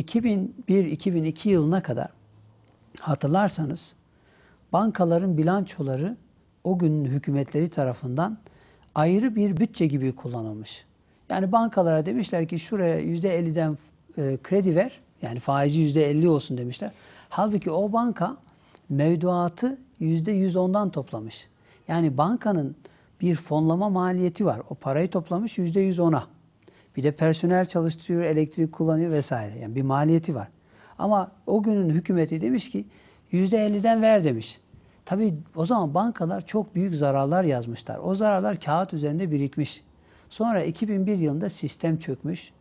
2001-2002 yılına kadar hatırlarsanız bankaların bilançoları o günün hükümetleri tarafından ayrı bir bütçe gibi kullanılmış. Yani bankalara demişler ki şuraya %50'den e, kredi ver. Yani faizi %50 olsun demişler. Halbuki o banka mevduatı %110'dan toplamış. Yani bankanın bir fonlama maliyeti var. O parayı toplamış %110'a. Bir de personel çalıştırıyor, elektrik kullanıyor vesaire. Yani bir maliyeti var. Ama o günün hükümeti demiş ki %50'den ver demiş. Tabii o zaman bankalar çok büyük zararlar yazmışlar. O zararlar kağıt üzerinde birikmiş. Sonra 2001 yılında sistem çökmüş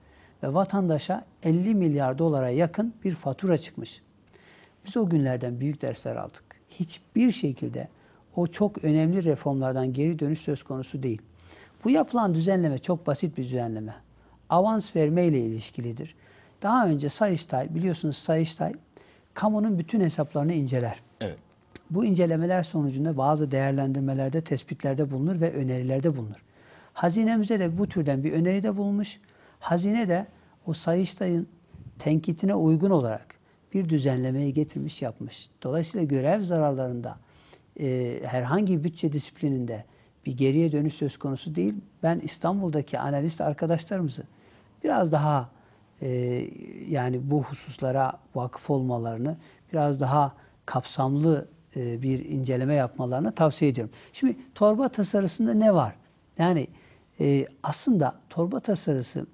ve vatandaşa 50 milyar dolara yakın bir fatura çıkmış. Biz o günlerden büyük dersler aldık. Hiçbir şekilde o çok önemli reformlardan geri dönüş söz konusu değil. Bu yapılan düzenleme çok basit bir düzenleme avans vermeyle ilişkilidir. Daha önce Sayıştay, biliyorsunuz Sayıştay kamunun bütün hesaplarını inceler. Evet. Bu incelemeler sonucunda bazı değerlendirmelerde, tespitlerde bulunur ve önerilerde bulunur. Hazinemize de bu türden bir öneri de bulmuş. Hazine de o Sayıştay'ın tenkitine uygun olarak bir düzenlemeyi getirmiş yapmış. Dolayısıyla görev zararlarında e, herhangi bütçe disiplininde bir geriye dönüş söz konusu değil. Ben İstanbul'daki analist arkadaşlarımızı biraz daha e, yani bu hususlara vakıf olmalarını, biraz daha kapsamlı e, bir inceleme yapmalarını tavsiye ediyorum. Şimdi torba tasarısında ne var? Yani e, aslında torba tasarısı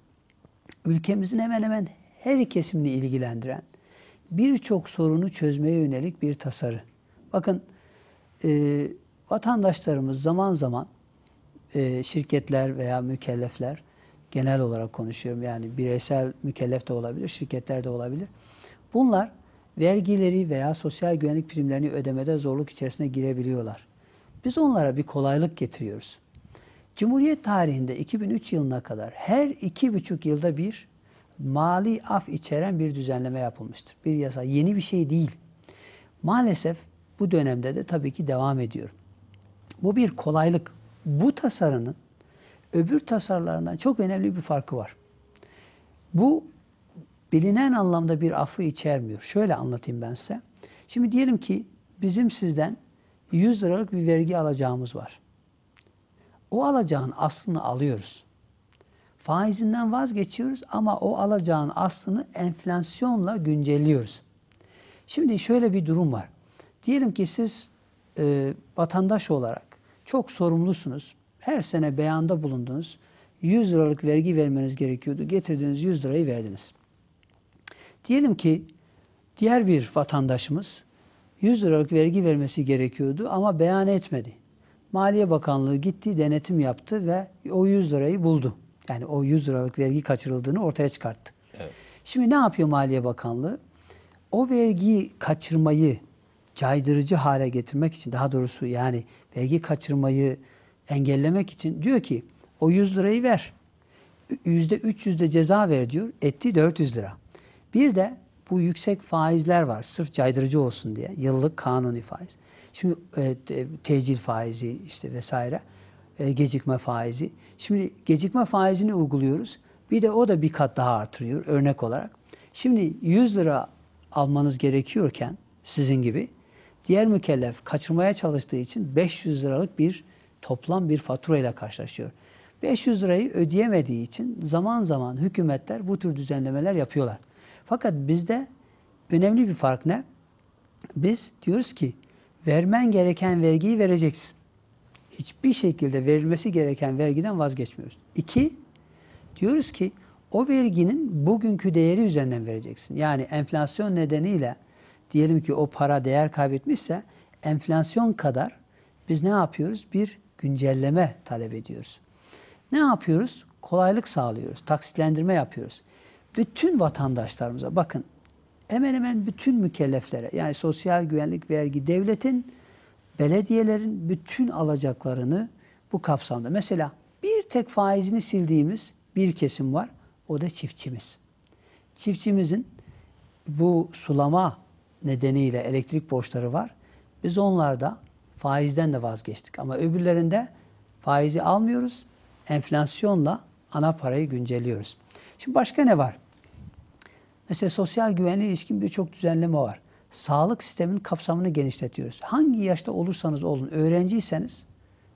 ülkemizin hemen hemen her kesimini ilgilendiren birçok sorunu çözmeye yönelik bir tasarı. Bakın e, Vatandaşlarımız zaman zaman e, şirketler veya mükellefler genel olarak konuşuyorum yani bireysel mükellef de olabilir, şirketler de olabilir. Bunlar vergileri veya sosyal güvenlik primlerini ödemede zorluk içerisine girebiliyorlar. Biz onlara bir kolaylık getiriyoruz. Cumhuriyet tarihinde 2003 yılına kadar her iki buçuk yılda bir mali af içeren bir düzenleme yapılmıştır. Bir yasa yeni bir şey değil. Maalesef bu dönemde de tabii ki devam ediyor. Bu bir kolaylık. Bu tasarının öbür tasarlarından çok önemli bir farkı var. Bu bilinen anlamda bir affı içermiyor. Şöyle anlatayım ben size. Şimdi diyelim ki bizim sizden 100 liralık bir vergi alacağımız var. O alacağın aslını alıyoruz. Faizinden vazgeçiyoruz ama o alacağın aslını enflasyonla güncelliyoruz. Şimdi şöyle bir durum var. Diyelim ki siz e, vatandaş olarak çok sorumlusunuz. Her sene beyanda bulundunuz. 100 liralık vergi vermeniz gerekiyordu. Getirdiğiniz 100 lirayı verdiniz. Diyelim ki diğer bir vatandaşımız 100 liralık vergi vermesi gerekiyordu ama beyan etmedi. Maliye Bakanlığı gitti, denetim yaptı ve o 100 lirayı buldu. Yani o 100 liralık vergi kaçırıldığını ortaya çıkarttı. Evet. Şimdi ne yapıyor Maliye Bakanlığı? O vergiyi kaçırmayı caydırıcı hale getirmek için daha doğrusu yani vergi kaçırmayı engellemek için diyor ki o 100 lirayı ver. Yüzde 300 de ceza ver diyor. Etti 400 lira. Bir de bu yüksek faizler var. Sırf caydırıcı olsun diye. Yıllık kanuni faiz. Şimdi e, tecil faizi işte vesaire. E, gecikme faizi. Şimdi gecikme faizini uyguluyoruz. Bir de o da bir kat daha artırıyor örnek olarak. Şimdi 100 lira almanız gerekiyorken sizin gibi Diğer mükellef kaçırmaya çalıştığı için 500 liralık bir toplam bir fatura ile karşılaşıyor. 500 lirayı ödeyemediği için zaman zaman hükümetler bu tür düzenlemeler yapıyorlar. Fakat bizde önemli bir fark ne? Biz diyoruz ki vermen gereken vergiyi vereceksin. Hiçbir şekilde verilmesi gereken vergiden vazgeçmiyoruz. İki, diyoruz ki o verginin bugünkü değeri üzerinden vereceksin. Yani enflasyon nedeniyle diyelim ki o para değer kaybetmişse enflasyon kadar biz ne yapıyoruz? Bir güncelleme talep ediyoruz. Ne yapıyoruz? Kolaylık sağlıyoruz. Taksitlendirme yapıyoruz. Bütün vatandaşlarımıza bakın hemen hemen bütün mükelleflere yani sosyal güvenlik vergi devletin belediyelerin bütün alacaklarını bu kapsamda mesela bir tek faizini sildiğimiz bir kesim var. O da çiftçimiz. Çiftçimizin bu sulama nedeniyle elektrik borçları var. Biz onlarda faizden de vazgeçtik. Ama öbürlerinde faizi almıyoruz. Enflasyonla ana parayı güncelliyoruz. Şimdi başka ne var? Mesela sosyal güvenliğe ilişkin birçok düzenleme var. Sağlık sisteminin kapsamını genişletiyoruz. Hangi yaşta olursanız olun, öğrenciyseniz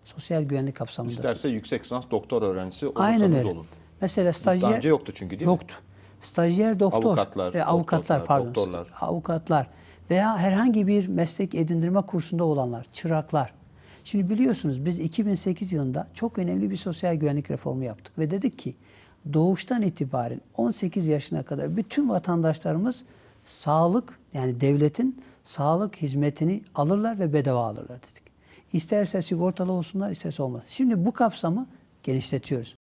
sosyal güvenlik kapsamındasınız. İsterse yüksek lisans doktor öğrencisi olursanız Aynen öyle. olun. Mesela stajyer... Daha önce yoktu çünkü değil yoktu. mi? Yoktu stajyer doktor, avukatlar, e, avukatlar doktorlar, pardon, doktorlar. avukatlar veya herhangi bir meslek edindirme kursunda olanlar, çıraklar. Şimdi biliyorsunuz biz 2008 yılında çok önemli bir sosyal güvenlik reformu yaptık ve dedik ki doğuştan itibaren 18 yaşına kadar bütün vatandaşlarımız sağlık yani devletin sağlık hizmetini alırlar ve bedava alırlar dedik. İsterse sigortalı olsunlar, isterse olmaz. Şimdi bu kapsamı genişletiyoruz.